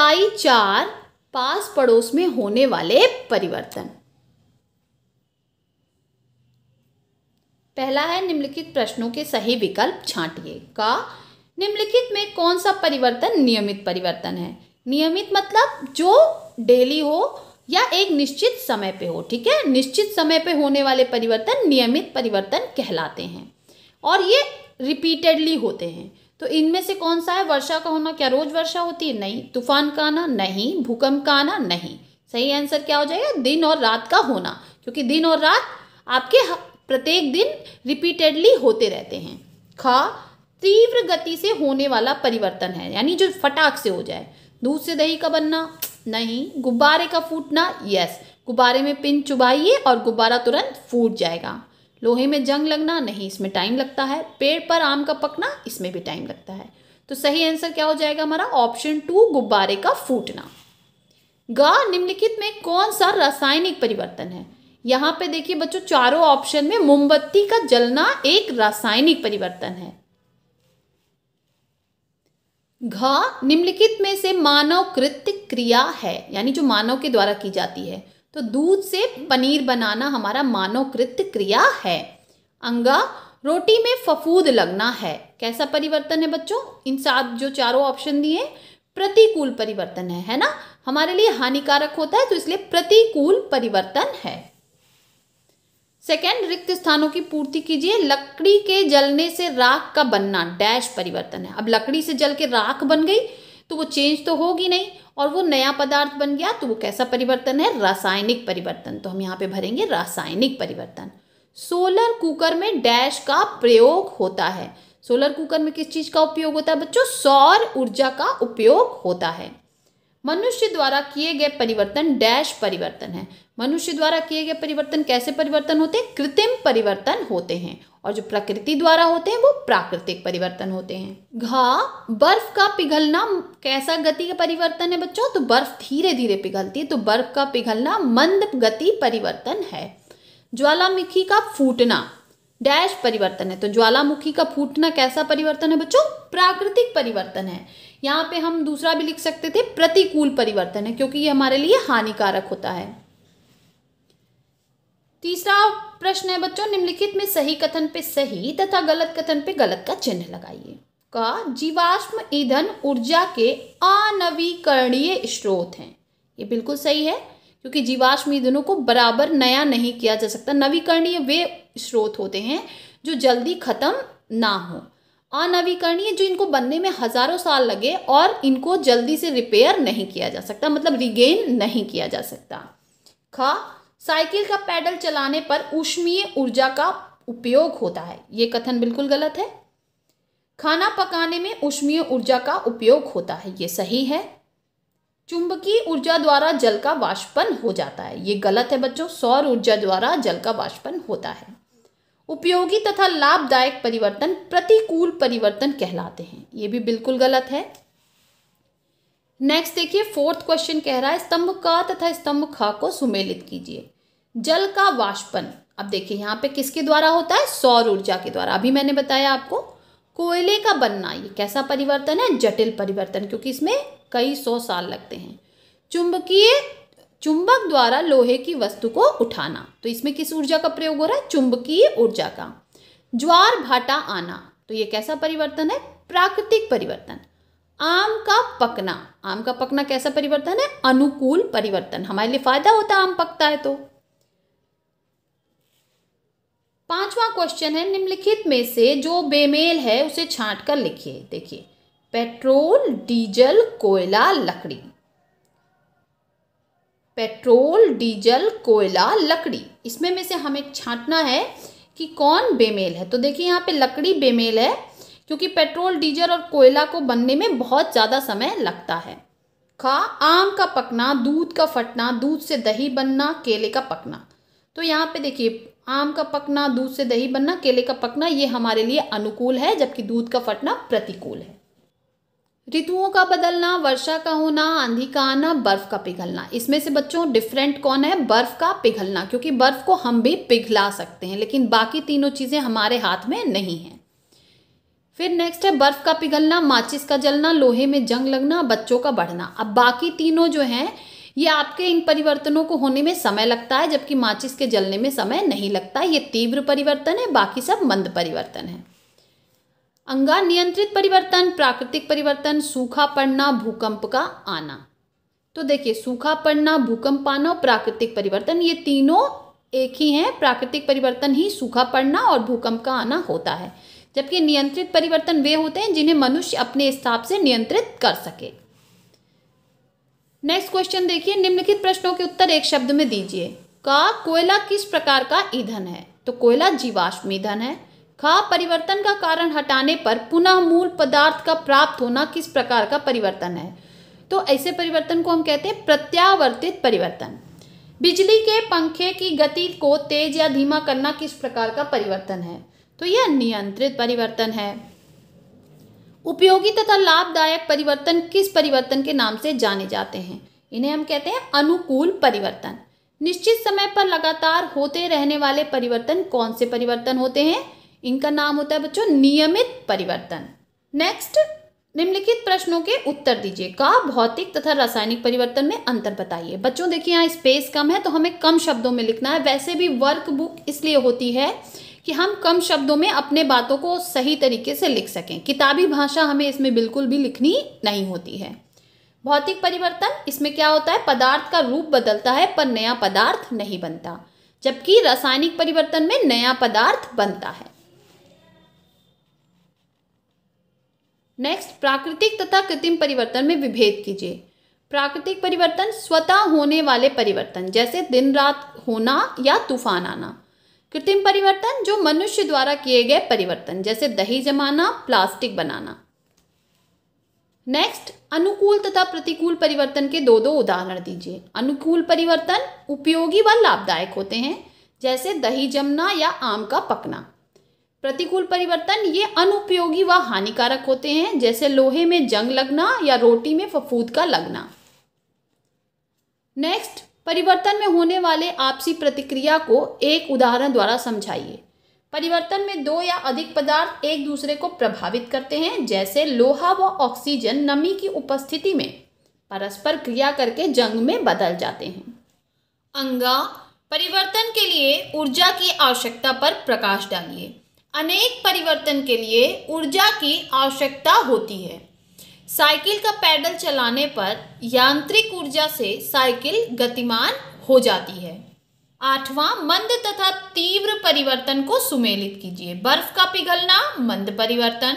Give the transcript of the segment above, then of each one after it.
इकाई चार पास पड़ोस में होने वाले परिवर्तन पहला है निम्नलिखित प्रश्नों के सही विकल्प छांटिए का निम्नलिखित में कौन सा परिवर्तन नियमित परिवर्तन है नियमित मतलब जो डेली हो या एक निश्चित समय पे हो ठीक है निश्चित समय पे होने वाले परिवर्तन नियमित परिवर्तन कहलाते हैं और ये रिपीटेडली होते हैं तो इनमें से कौन सा है वर्षा का होना क्या रोज वर्षा होती है नहीं तूफान का आना नहीं भूकंप का आना नहीं सही आंसर क्या हो जाएगा दिन और रात का होना क्योंकि दिन और रात आपके प्रत्येक दिन रिपीटेडली होते रहते हैं ख तीव्र गति से होने वाला परिवर्तन है यानी जो फटाक से हो जाए दूध से दही का बनना नहीं गुब्बारे का फूटना यस गुब्बारे में पिन चुबाइए और गुब्बारा तुरंत फूट जाएगा लोहे में जंग लगना नहीं इसमें टाइम लगता है पेड़ पर आम का पकना इसमें भी टाइम लगता है तो सही आंसर क्या हो जाएगा हमारा ऑप्शन टू गुब्बारे का फूटना ग निम्नलिखित में कौन सा रासायनिक परिवर्तन है यहाँ पे देखिए बच्चों चारों ऑप्शन में मोमबत्ती का जलना एक रासायनिक परिवर्तन है घ निम्नलिखित में से मानव कृत्य क्रिया है यानी जो मानव के द्वारा की जाती है तो दूध से पनीर बनाना हमारा मानव कृत्य क्रिया है अंगा रोटी में फफूद लगना है कैसा परिवर्तन है बच्चों इन सात जो चारों ऑप्शन दिए प्रतिकूल परिवर्तन है है ना हमारे लिए हानिकारक होता है तो इसलिए प्रतिकूल परिवर्तन है सेकेंड रिक्त स्थानों की पूर्ति कीजिए लकड़ी के जलने से राख का बनना डैश परिवर्तन है अब लकड़ी से जल के राख बन गई तो वो चेंज तो होगी नहीं और वो नया पदार्थ बन गया तो वो कैसा परिवर्तन है रासायनिक परिवर्तन तो हम यहाँ पे भरेंगे रासायनिक परिवर्तन सोलर कुकर में डैश का प्रयोग होता है सोलर कुकर में किस चीज़ का उपयोग होता है बच्चों सौर ऊर्जा का उपयोग होता है मनुष्य द्वारा किए गए परिवर्तन डैश परिवर्तन है मनुष्य द्वारा किए गए परिवर्तन कैसे परिवर्तन होते हैं कृत्रिम परिवर्तन होते हैं और जो प्रकृति द्वारा होते हैं वो प्राकृतिक परिवर्तन होते हैं घा बर्फ का पिघलना कैसा गति का परिवर्तन है बच्चों तो बर्फ धीरे धीरे पिघलती है तो बर्फ का पिघलना मंद गति परिवर्तन है ज्वालामुखी का फूटना डैश परिवर्तन है तो ज्वालामुखी का फूटना कैसा परिवर्तन है बच्चों प्राकृतिक परिवर्तन है यहाँ पे हम दूसरा भी लिख सकते थे प्रतिकूल परिवर्तन है क्योंकि ये हमारे लिए हानिकारक होता है तीसरा प्रश्न है बच्चों निम्नलिखित में सही कथन पे सही तथा गलत कथन पे गलत का चिन्ह लगाइए का जीवाश्म ईंधन ऊर्जा के अनवीकरणीय स्रोत हैं ये बिल्कुल सही है क्योंकि जीवाश्म ईंधनों को बराबर नया नहीं किया जा सकता नवीकरणीय वे स्रोत होते हैं जो जल्दी खत्म ना हो अनवीकरणीय जो इनको बनने में हज़ारों साल लगे और इनको जल्दी से रिपेयर नहीं किया जा सकता मतलब रिगेन नहीं किया जा सकता ख साइकिल का पैडल चलाने पर उष्मीय ऊर्जा का उपयोग होता है ये कथन बिल्कुल गलत है खाना पकाने में उष्मीय ऊर्जा का उपयोग होता है ये सही है चुंबकीय ऊर्जा द्वारा जल का वाष्पन हो जाता है ये गलत है बच्चों सौर ऊर्जा द्वारा जल का वाष्पन होता है उपयोगी तथा लाभदायक परिवर्तन प्रतिकूल परिवर्तन कहलाते हैं ये भी बिल्कुल गलत है नेक्स्ट देखिए फोर्थ क्वेश्चन कह रहा है स्तंभ का तथा स्तंभ खा को सुमेलित कीजिए जल का वाष्पन अब देखिए यहाँ पे किसके द्वारा होता है सौर ऊर्जा के द्वारा अभी मैंने बताया आपको कोयले का बनना ये कैसा परिवर्तन है जटिल परिवर्तन क्योंकि इसमें कई सौ साल लगते हैं चुंबकीय चुंबक द्वारा लोहे की वस्तु को उठाना तो इसमें किस ऊर्जा का प्रयोग हो रहा है चुंबकीय ऊर्जा का ज्वार भाटा आना तो ये कैसा परिवर्तन है प्राकृतिक परिवर्तन आम का पकना आम का पकना कैसा परिवर्तन है अनुकूल परिवर्तन हमारे लिए फायदा होता है आम पकता है तो पांचवा क्वेश्चन है निम्नलिखित में से जो बेमेल है उसे छांट कर लिखिए देखिए पेट्रोल डीजल कोयला लकड़ी पेट्रोल डीजल कोयला लकड़ी इसमें में से हमें छांटना है कि कौन बेमेल है तो देखिए यहाँ पे लकड़ी बेमेल है क्योंकि पेट्रोल डीजल और कोयला को बनने में बहुत ज़्यादा समय लगता है खा आम का पकना दूध का फटना दूध से दही बनना केले का पकना तो यहाँ पे देखिए आम का पकना दूध से दही बनना केले का पकना ये हमारे लिए अनुकूल है जबकि दूध का फटना प्रतिकूल है ऋतुओं का बदलना वर्षा का होना आंधी का आना बर्फ का पिघलना इसमें से बच्चों डिफरेंट कौन है बर्फ का पिघलना क्योंकि बर्फ को हम भी पिघला सकते हैं लेकिन बाकी तीनों चीज़ें हमारे हाथ में नहीं हैं फिर नेक्स्ट है बर्फ का पिघलना माचिस का जलना लोहे में जंग लगना बच्चों का बढ़ना अब बाकी तीनों जो हैं ये आपके इन परिवर्तनों को होने में समय लगता है जबकि माचिस के जलने में समय नहीं लगता ये तीव्र परिवर्तन है बाकी सब मंद परिवर्तन है अंगा नियंत्रित परिवर्तन प्राकृतिक परिवर्तन सूखा पड़ना भूकंप का आना तो देखिए सूखा पड़ना भूकंप आना और प्राकृतिक परिवर्तन ये तीनों एक ही हैं प्राकृतिक परिवर्तन ही सूखा पड़ना और भूकंप का आना होता है जबकि नियंत्रित परिवर्तन वे होते हैं जिन्हें मनुष्य अपने हिसाब से नियंत्रित कर सके नेक्स्ट क्वेश्चन देखिए निम्नलिखित प्रश्नों के उत्तर एक शब्द में दीजिए का कोयला किस प्रकार का ईंधन है तो कोयला जीवाश्म ईंधन है खा परिवर्तन का कारण हटाने पर पुनः मूल पदार्थ का प्राप्त होना किस प्रकार का परिवर्तन है तो ऐसे परिवर्तन को हम कहते हैं प्रत्यावर्तित परिवर्तन बिजली के पंखे की गति को तेज या धीमा करना किस प्रकार का परिवर्तन है तो यह नियंत्रित परिवर्तन है उपयोगी तथा लाभदायक परिवर्तन किस परिवर्तन के नाम से जाने जाते हैं इन्हें हम कहते हैं अनुकूल परिवर्तन निश्चित समय पर लगातार होते रहने वाले परिवर्तन कौन से परिवर्तन होते हैं इनका नाम होता है बच्चों नियमित परिवर्तन नेक्स्ट निम्नलिखित प्रश्नों के उत्तर दीजिए का भौतिक तथा रासायनिक परिवर्तन में अंतर बताइए बच्चों देखिए यहाँ स्पेस कम है तो हमें कम शब्दों में लिखना है वैसे भी वर्क बुक इसलिए होती है कि हम कम शब्दों में अपने बातों को सही तरीके से लिख सकें किताबी भाषा हमें इसमें बिल्कुल भी लिखनी नहीं होती है भौतिक परिवर्तन इसमें क्या होता है पदार्थ का रूप बदलता है पर नया पदार्थ नहीं बनता जबकि रासायनिक परिवर्तन में नया पदार्थ बनता है नेक्स्ट प्राकृतिक तथा कृत्रिम परिवर्तन में विभेद कीजिए प्राकृतिक परिवर्तन स्वतः होने वाले परिवर्तन जैसे दिन रात होना या तूफान आना कृत्रिम परिवर्तन जो मनुष्य द्वारा किए गए परिवर्तन जैसे दही जमाना प्लास्टिक बनाना नेक्स्ट अनुकूल तथा प्रतिकूल परिवर्तन के दो दो उदाहरण दीजिए अनुकूल परिवर्तन उपयोगी व लाभदायक होते हैं जैसे दही जमना या आम का पकना प्रतिकूल परिवर्तन ये अनुपयोगी व हानिकारक होते हैं जैसे लोहे में जंग लगना या रोटी में फफूद का लगना नेक्स्ट परिवर्तन में होने वाले आपसी प्रतिक्रिया को एक उदाहरण द्वारा समझाइए परिवर्तन में दो या अधिक पदार्थ एक दूसरे को प्रभावित करते हैं जैसे लोहा व ऑक्सीजन नमी की उपस्थिति में परस्पर क्रिया करके जंग में बदल जाते हैं अंगा परिवर्तन के लिए ऊर्जा की आवश्यकता पर प्रकाश डालिए अनेक परिवर्तन के लिए ऊर्जा की आवश्यकता होती है साइकिल का पैडल चलाने पर यांत्रिक ऊर्जा से साइकिल गतिमान हो जाती है आठवां मंद तथा तीव्र परिवर्तन को सुमेलित कीजिए बर्फ का पिघलना मंद परिवर्तन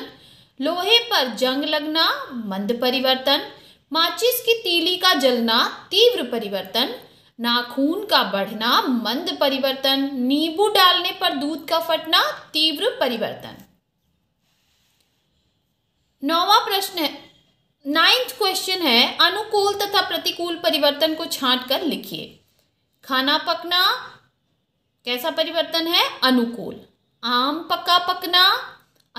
लोहे पर जंग लगना मंद परिवर्तन माचिस की तीली का जलना तीव्र परिवर्तन नाखून का बढ़ना मंद परिवर्तन नींबू डालने पर दूध का फटना तीव्र परिवर्तन नौवा प्रश्न है नाइन्थ क्वेश्चन है अनुकूल तथा प्रतिकूल परिवर्तन को छांट कर लिखिए खाना पकना कैसा परिवर्तन है अनुकूल आम पका पकना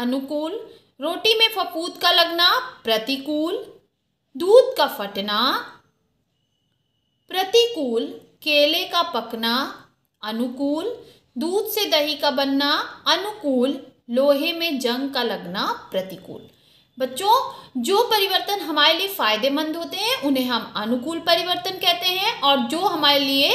अनुकूल रोटी में फपूत का लगना प्रतिकूल दूध का फटना प्रतिकूल केले का पकना अनुकूल दूध से दही का बनना अनुकूल लोहे में जंग का लगना प्रतिकूल बच्चों जो परिवर्तन हमारे लिए फायदेमंद होते हैं उन्हें हम अनुकूल परिवर्तन कहते हैं और जो हमारे लिए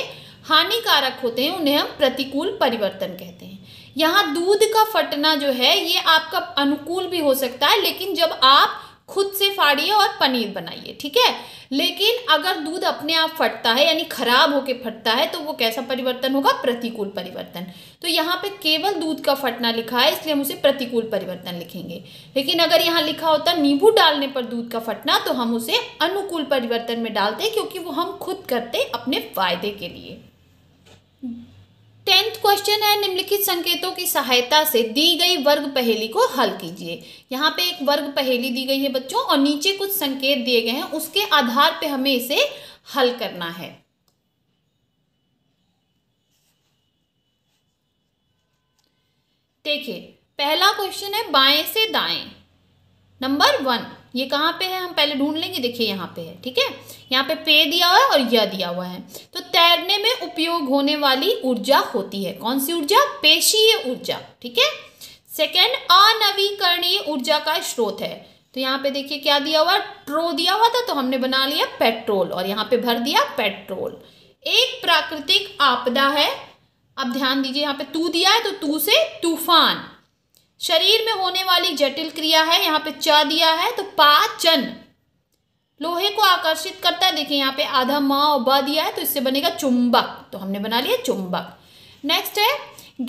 हानिकारक होते हैं उन्हें हम प्रतिकूल परिवर्तन कहते हैं यहाँ दूध का फटना जो है ये आपका अनुकूल भी हो सकता है लेकिन जब आप खुद से फाड़िए और पनीर बनाइए ठीक है लेकिन अगर दूध अपने आप फटता है यानी खराब होके फटता है तो वो कैसा परिवर्तन होगा प्रतिकूल परिवर्तन तो यहाँ पे केवल दूध का फटना लिखा है इसलिए हम उसे प्रतिकूल परिवर्तन लिखेंगे लेकिन अगर यहाँ लिखा होता नींबू डालने पर दूध का फटना तो हम उसे अनुकूल परिवर्तन में डालते क्योंकि वो हम खुद करते अपने फायदे के लिए टेंथ क्वेश्चन है निम्नलिखित संकेतों की सहायता से दी गई वर्ग पहेली को हल कीजिए यहाँ पे एक वर्ग पहेली दी गई है बच्चों और नीचे कुछ संकेत दिए गए हैं उसके आधार पे हमें इसे हल करना है देखिए पहला क्वेश्चन है बाएं से दाएं नंबर वन ये कहाँ पे है हम पहले ढूंढ लेंगे देखिए यहाँ पे है ठीक है यहाँ पे पे दिया हुआ है और यह दिया हुआ है तो तैरने में उपयोग होने वाली ऊर्जा होती है कौन सी ऊर्जा पेशीय ऊर्जा ठीक है सेकेंड अनवीकरणीय ऊर्जा का स्रोत है तो यहाँ पे देखिए क्या दिया हुआ ट्रो दिया हुआ था तो हमने बना लिया पेट्रोल और यहाँ पे भर दिया पेट्रोल एक प्राकृतिक आपदा है अब ध्यान दीजिए यहाँ पे तू दिया है तो तू से तूफान शरीर में होने वाली जटिल क्रिया है यहाँ पे च दिया है तो पाचन लोहे को आकर्षित करता है देखिए यहाँ पे आधा मा और बा दिया है तो इससे बनेगा चुंबक तो हमने बना लिया चुंबक नेक्स्ट है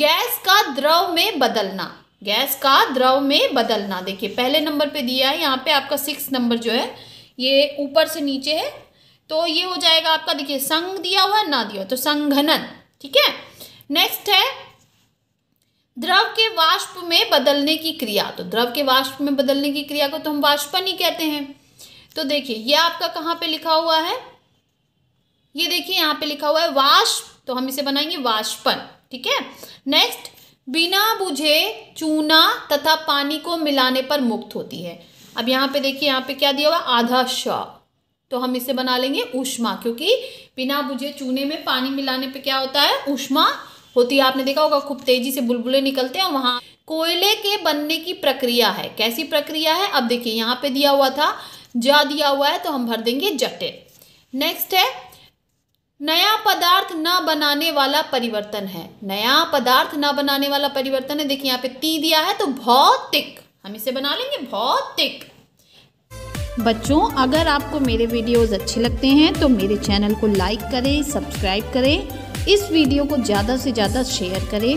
गैस का द्रव में बदलना गैस का द्रव में बदलना देखिए पहले नंबर पे दिया है यहाँ पे आपका सिक्स नंबर जो है ये ऊपर से नीचे है तो ये हो जाएगा आपका देखिए संग दिया हुआ ना दिया तो संघनन ठीक है नेक्स्ट है द्रव के वाष्प में बदलने की क्रिया तो द्रव के वाष्प में बदलने की क्रिया को तो हम वाष्पन ही कहते हैं तो देखिए ये आपका कहाँ पे लिखा हुआ है ये देखिए यहाँ पे लिखा हुआ है वाष्प तो हम इसे बनाएंगे वाष्पन ठीक है नेक्स्ट बिना बुझे चूना तथा पानी को मिलाने पर मुक्त होती है अब यहाँ पे देखिए यहाँ पे क्या दिया हुआ आधा श तो हम इसे बना लेंगे उष्मा क्योंकि बिना बुझे चूने में पानी मिलाने पे क्या होता है उष्मा होती है आपने देखा होगा खूब तेजी से बुलबुले निकलते हैं वहां कोयले के बनने की प्रक्रिया है कैसी प्रक्रिया है अब देखिए यहाँ पे दिया हुआ था ज दिया हुआ है तो हम भर देंगे जटिल नेक्स्ट है नया पदार्थ न बनाने वाला परिवर्तन है नया पदार्थ न बनाने वाला परिवर्तन है देखिए यहाँ पे ती दिया है तो भौतिक हम इसे बना लेंगे भौतिक बच्चों अगर आपको मेरे वीडियोस अच्छे लगते हैं तो मेरे चैनल को लाइक करें सब्सक्राइब करें इस वीडियो को ज़्यादा से ज़्यादा शेयर करें